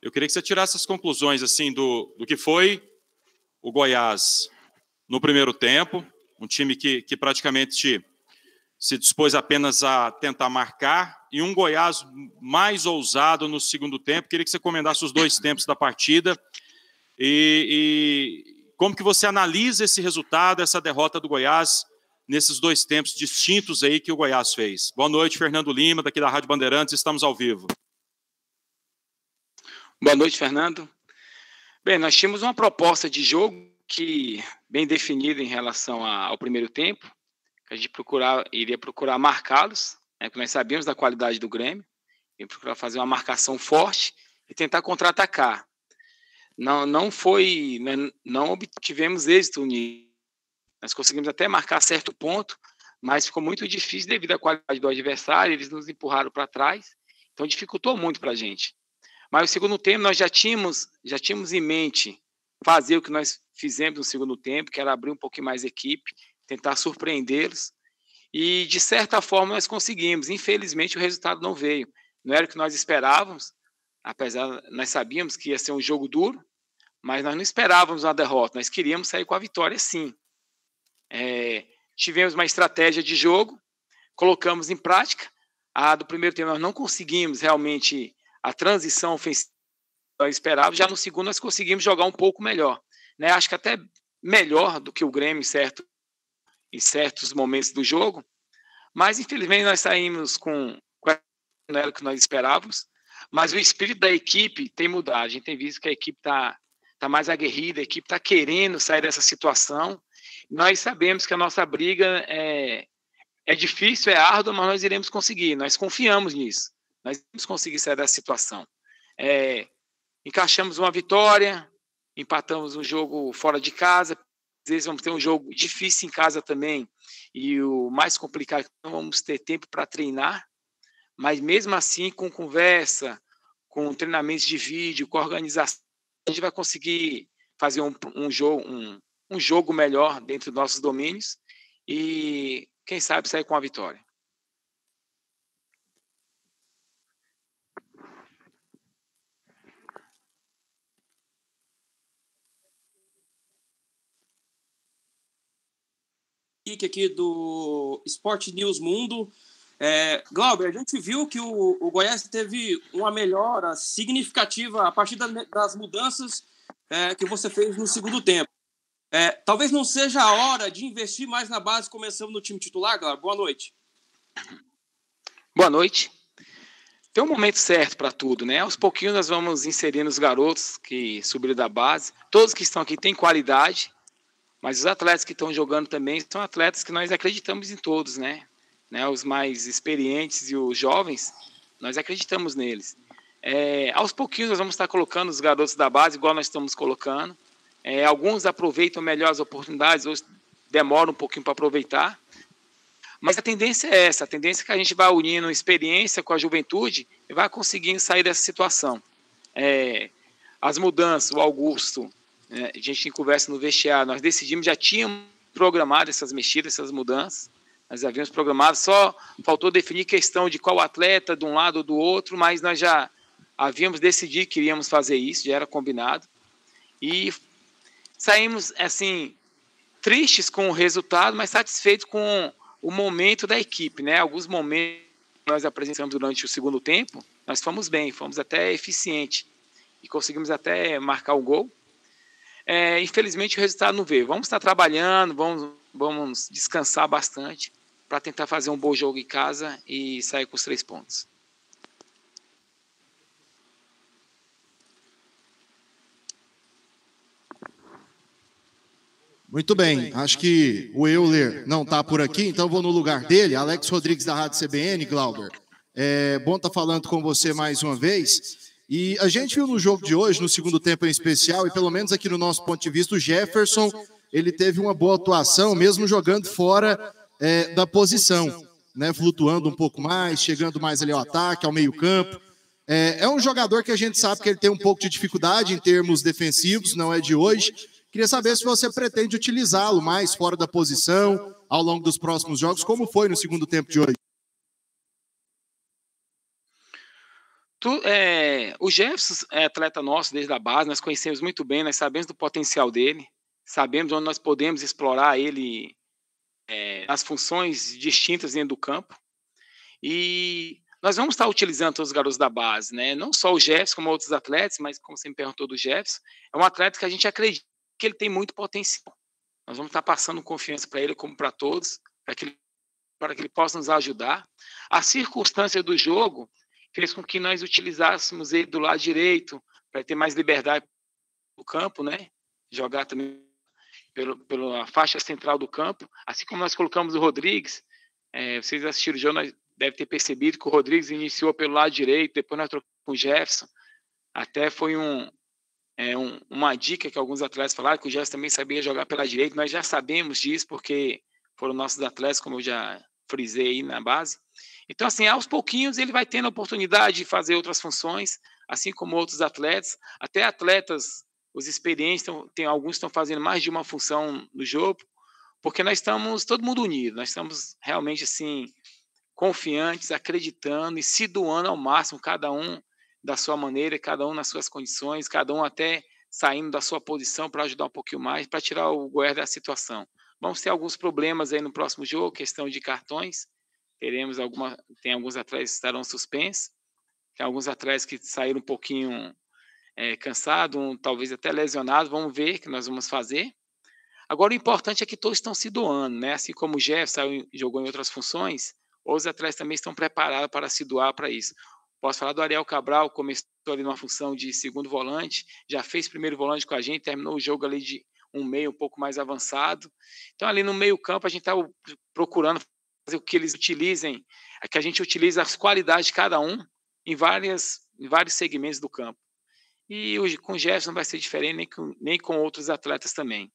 Eu queria que você tirasse as conclusões assim do, do que foi o Goiás no primeiro tempo, um time que, que praticamente se dispôs apenas a tentar marcar, e um Goiás mais ousado no segundo tempo. Queria que você comentasse os dois tempos da partida e, e como que você analisa esse resultado, essa derrota do Goiás nesses dois tempos distintos aí que o Goiás fez. Boa noite, Fernando Lima, daqui da Rádio Bandeirantes, estamos ao vivo. Boa noite, Fernando. Bem, nós tínhamos uma proposta de jogo que bem definida em relação ao primeiro tempo, a gente procurar, iria procurar marcá-los, né, porque nós sabíamos da qualidade do Grêmio, e procurar fazer uma marcação forte e tentar contra-atacar. Não, não foi, né, não obtivemos êxito nisso. Nós conseguimos até marcar certo ponto, mas ficou muito difícil devido à qualidade do adversário, eles nos empurraram para trás, então dificultou muito para a gente. Mas no segundo tempo nós já tínhamos, já tínhamos em mente fazer o que nós fizemos no segundo tempo, que era abrir um pouquinho mais a equipe, tentar surpreendê-los. E de certa forma nós conseguimos. Infelizmente o resultado não veio. Não era o que nós esperávamos, apesar nós sabíamos que ia ser um jogo duro, mas nós não esperávamos uma derrota. Nós queríamos sair com a vitória, sim. É, tivemos uma estratégia de jogo, colocamos em prática. A do primeiro tempo nós não conseguimos realmente a transição ofensiva esperava, já no segundo nós conseguimos jogar um pouco melhor. Né? Acho que até melhor do que o Grêmio certo, em certos momentos do jogo, mas infelizmente nós saímos com, não era o que nós esperávamos, mas o espírito da equipe tem mudado, a gente tem visto que a equipe está tá mais aguerrida, a equipe está querendo sair dessa situação, nós sabemos que a nossa briga é, é difícil, é árdua, mas nós iremos conseguir, nós confiamos nisso. Nós vamos conseguir sair dessa situação. É, encaixamos uma vitória, empatamos um jogo fora de casa. Às vezes vamos ter um jogo difícil em casa também. E o mais complicado é que não vamos ter tempo para treinar. Mas mesmo assim, com conversa, com treinamentos de vídeo, com organização, a gente vai conseguir fazer um, um jogo, um, um jogo melhor dentro dos nossos domínios e, quem sabe, sair com a vitória. Geek aqui do Sport News Mundo. É, Glauber, a gente viu que o, o Goiás teve uma melhora significativa a partir da, das mudanças é, que você fez no segundo tempo. É, talvez não seja a hora de investir mais na base, começando no time titular, Glauber. Boa noite. Boa noite. Tem um momento certo para tudo, né? Aos pouquinhos nós vamos inserindo os garotos que subiram da base. Todos que estão aqui têm qualidade, mas os atletas que estão jogando também são atletas que nós acreditamos em todos, né? né? Os mais experientes e os jovens, nós acreditamos neles. É, aos pouquinhos nós vamos estar colocando os garotos da base, igual nós estamos colocando. É, alguns aproveitam melhor as oportunidades, outros demoram um pouquinho para aproveitar. Mas a tendência é essa, a tendência é que a gente vai unindo experiência com a juventude e vai conseguindo sair dessa situação. É, as mudanças, o Augusto né, a gente conversa no vestiário, nós decidimos, já tínhamos programado essas mexidas, essas mudanças, nós havíamos programado, só faltou definir questão de qual atleta, de um lado ou do outro, mas nós já havíamos decidido que iríamos fazer isso, já era combinado. E saímos, assim, tristes com o resultado, mas satisfeitos com o momento da equipe, né? Alguns momentos que nós apresentamos durante o segundo tempo, nós fomos bem, fomos até eficiente e conseguimos até marcar o gol. É, infelizmente o resultado não veio. Vamos estar trabalhando, vamos, vamos descansar bastante para tentar fazer um bom jogo em casa e sair com os três pontos. Muito bem, acho que o Euler não está por aqui, então vou no lugar dele. Alex Rodrigues, da Rádio CBN, Glauber. É bom estar tá falando com você mais uma vez. E a gente viu no jogo de hoje, no segundo tempo em especial, e pelo menos aqui no nosso ponto de vista, o Jefferson ele teve uma boa atuação, mesmo jogando fora é, da posição, né? Flutuando um pouco mais, chegando mais ali ao ataque, ao meio-campo. É, é um jogador que a gente sabe que ele tem um pouco de dificuldade em termos defensivos, não é de hoje. Queria saber se você pretende utilizá-lo mais fora da posição ao longo dos próximos jogos, como foi no segundo tempo de hoje. Tu, é, o Jefferson é atleta nosso desde a base, nós conhecemos muito bem, nós sabemos do potencial dele, sabemos onde nós podemos explorar ele é, nas funções distintas dentro do campo. E nós vamos estar utilizando todos os garotos da base, né? Não só o Jefferson, como outros atletas, mas como você me perguntou do Jefferson, é um atleta que a gente acredita que ele tem muito potencial. Nós vamos estar passando confiança para ele, como para todos, para que, ele, para que ele possa nos ajudar. A circunstância do jogo fez com que nós utilizássemos ele do lado direito para ter mais liberdade no campo, né? Jogar também pelo, pela faixa central do campo, assim como nós colocamos o Rodrigues. É, vocês assistiram o jogo, deve ter percebido que o Rodrigues iniciou pelo lado direito, depois nós trocamos com o Jefferson. Até foi um, é, um, uma dica que alguns atletas falaram que o Jefferson também sabia jogar pela direita. Nós já sabemos disso porque foram nossos atletas, como eu já frisei aí na base. Então, assim, aos pouquinhos ele vai tendo a oportunidade de fazer outras funções, assim como outros atletas, até atletas, os experientes, tão, tem alguns estão fazendo mais de uma função no jogo, porque nós estamos todo mundo unido, nós estamos realmente, assim, confiantes, acreditando e se doando ao máximo, cada um da sua maneira, cada um nas suas condições, cada um até saindo da sua posição para ajudar um pouquinho mais, para tirar o Goiás da situação. Vamos ter alguns problemas aí no próximo jogo, questão de cartões. Teremos alguma, tem alguns atletas que estarão suspensos, tem alguns atletas que saíram um pouquinho é, cansados, um, talvez até lesionados. Vamos ver o que nós vamos fazer. Agora, o importante é que todos estão se doando, né? Assim como o Jeff saiu, jogou em outras funções, os atletas também estão preparados para se doar para isso. Posso falar do Ariel Cabral, começou ali numa função de segundo volante, já fez primeiro volante com a gente, terminou o jogo ali de um meio um pouco mais avançado. Então, ali no meio-campo, a gente está procurando fazer o que eles utilizem, é que a gente utilize as qualidades de cada um em, várias, em vários segmentos do campo. E hoje, com o não vai ser diferente, nem com, nem com outros atletas também.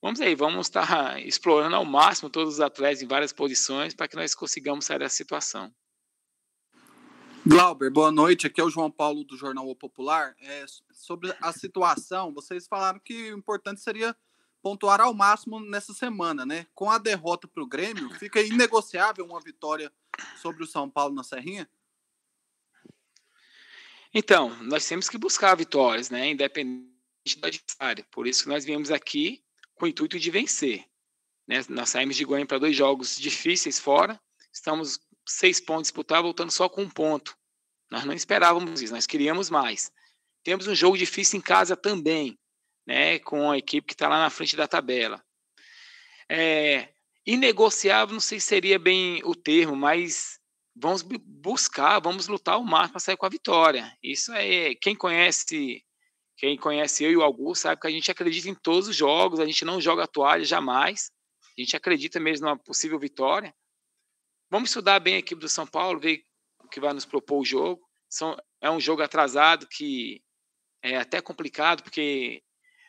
Vamos aí, vamos estar tá explorando ao máximo todos os atletas em várias posições para que nós consigamos sair dessa situação. Glauber, boa noite. Aqui é o João Paulo do Jornal O Popular. É, sobre a situação, vocês falaram que o importante seria pontuar ao máximo nessa semana, né? Com a derrota para o Grêmio, fica inegociável uma vitória sobre o São Paulo na Serrinha? Então, nós temos que buscar vitórias, né? Independente do adversário. Por isso que nós viemos aqui com o intuito de vencer. Né? Nós saímos de Goiânia para dois jogos difíceis fora. Estamos seis pontos disputados, voltando só com um ponto. Nós não esperávamos isso, nós queríamos mais. Temos um jogo difícil em casa também, né, com a equipe que está lá na frente da tabela. É, inegociável, não sei se seria bem o termo, mas vamos buscar, vamos lutar o máximo para sair com a vitória. Isso é quem conhece, quem conhece eu e o Augusto sabe que a gente acredita em todos os jogos, a gente não joga a toalha jamais. A gente acredita mesmo numa possível vitória. Vamos estudar bem a equipe do São Paulo, ver o que vai nos propor o jogo. São, é um jogo atrasado que é até complicado, porque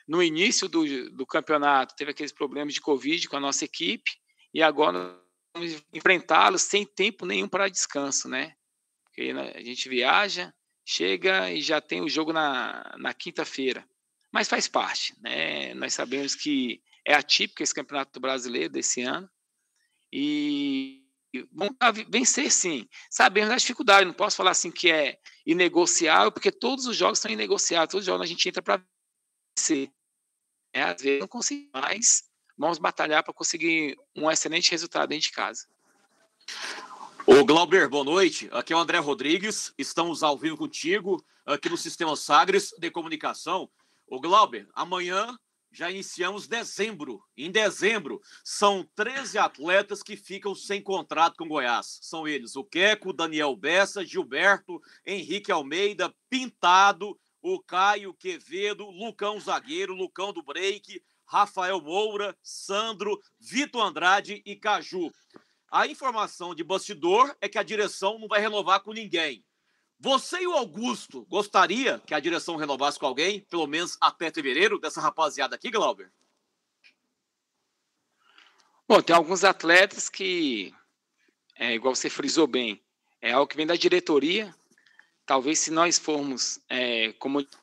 no início do, do campeonato teve aqueles problemas de Covid com a nossa equipe, e agora vamos enfrentá-los sem tempo nenhum para descanso, né? Porque né, a gente viaja, chega e já tem o jogo na, na quinta-feira. Mas faz parte, né? Nós sabemos que é atípico esse campeonato brasileiro desse ano. E vão vencer sim, sabemos das dificuldades, não posso falar assim que é inegociável, porque todos os jogos são inegociáveis, todos os jogos a gente entra para vencer. É, às vezes não consigo mais vamos batalhar para conseguir um excelente resultado dentro de casa. Ô Glauber, boa noite. Aqui é o André Rodrigues. Estamos ao vivo contigo aqui no Sistema Sagres de Comunicação. o Glauber, amanhã já iniciamos dezembro. Em dezembro, são 13 atletas que ficam sem contrato com Goiás. São eles o Queco, Daniel Bessa, Gilberto, Henrique Almeida, Pintado, o Caio Quevedo, Lucão Zagueiro, Lucão do Break, Rafael Moura, Sandro, Vitor Andrade e Caju. A informação de bastidor é que a direção não vai renovar com ninguém. Você e o Augusto gostaria que a direção renovasse com alguém, pelo menos até fevereiro, dessa rapaziada aqui, Glauber? Bom, tem alguns atletas que, é, igual você frisou bem, é algo que vem da diretoria. Talvez se nós formos é, comunicar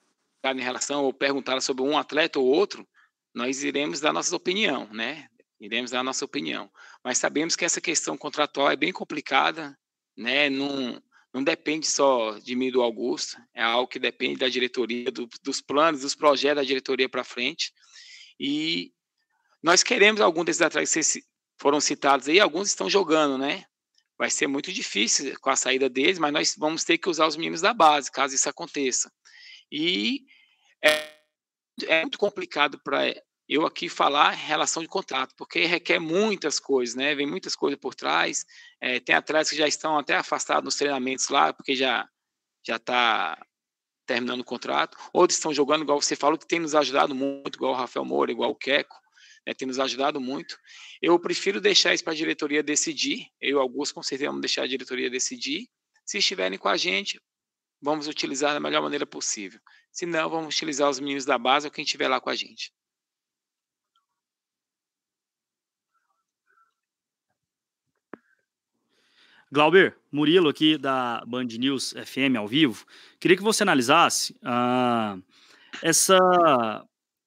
em relação ou perguntar sobre um atleta ou outro, nós iremos dar nossa opinião, né? Iremos dar nossa opinião. Mas sabemos que essa questão contratual é bem complicada, né? Num, não depende só de mim do Augusto, é algo que depende da diretoria, do, dos planos, dos projetos da diretoria para frente. E nós queremos algum desses atletas que foram citados aí, alguns estão jogando, né? Vai ser muito difícil com a saída deles, mas nós vamos ter que usar os meninos da base, caso isso aconteça. E é, é muito complicado para eu aqui falar relação de contrato, porque requer muitas coisas, né? Vem muitas coisas por trás. É, tem atletas que já estão até afastados nos treinamentos lá, porque já já está terminando o contrato. Outros estão jogando, igual você falou, que tem nos ajudado muito, igual o Rafael Moura, igual o Queco, né? tem nos ajudado muito. Eu prefiro deixar isso para a diretoria decidir. Eu e Augusto, com certeza, vamos deixar a diretoria decidir. Se estiverem com a gente, vamos utilizar da melhor maneira possível. Se não, vamos utilizar os meninos da base ou quem estiver lá com a gente. Glauber, Murilo aqui da Band News FM ao vivo, queria que você analisasse ah, essa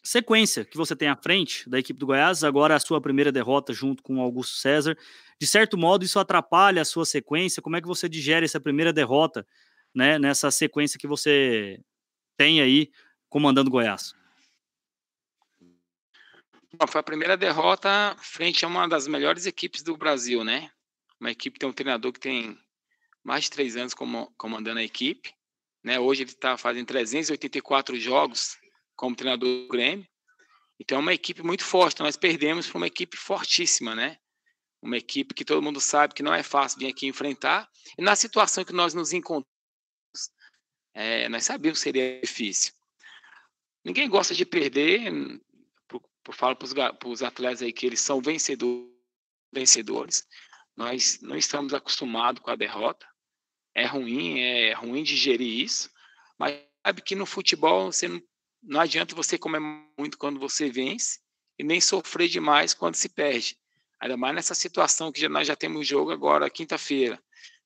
sequência que você tem à frente da equipe do Goiás, agora a sua primeira derrota junto com Augusto César. De certo modo, isso atrapalha a sua sequência. Como é que você digere essa primeira derrota né, nessa sequência que você tem aí comandando Goiás? Bom, foi a primeira derrota frente a uma das melhores equipes do Brasil, né? uma equipe tem um treinador que tem mais de três anos como, comandando a equipe. Né? Hoje ele está fazendo 384 jogos como treinador do Grêmio. Então é uma equipe muito forte. Nós perdemos para uma equipe fortíssima, né? Uma equipe que todo mundo sabe que não é fácil vir aqui enfrentar. E na situação que nós nos encontramos, é, nós sabíamos que seria difícil. Ninguém gosta de perder. Eu falo para os atletas aí que eles são vencedores. Nós não estamos acostumados com a derrota. É ruim, é ruim digerir isso. Mas sabe que no futebol você não, não adianta você comer muito quando você vence e nem sofrer demais quando se perde. Ainda mais nessa situação que já, nós já temos jogo agora, quinta-feira.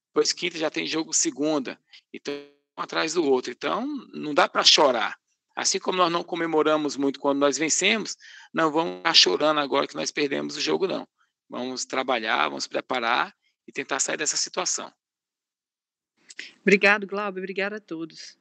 Depois, quinta já tem jogo segunda. Então, um atrás do outro. Então, não dá para chorar. Assim como nós não comemoramos muito quando nós vencemos, não vamos ficar chorando agora que nós perdemos o jogo, não. Vamos trabalhar, vamos preparar e tentar sair dessa situação. Obrigado, Glauber. Obrigada a todos.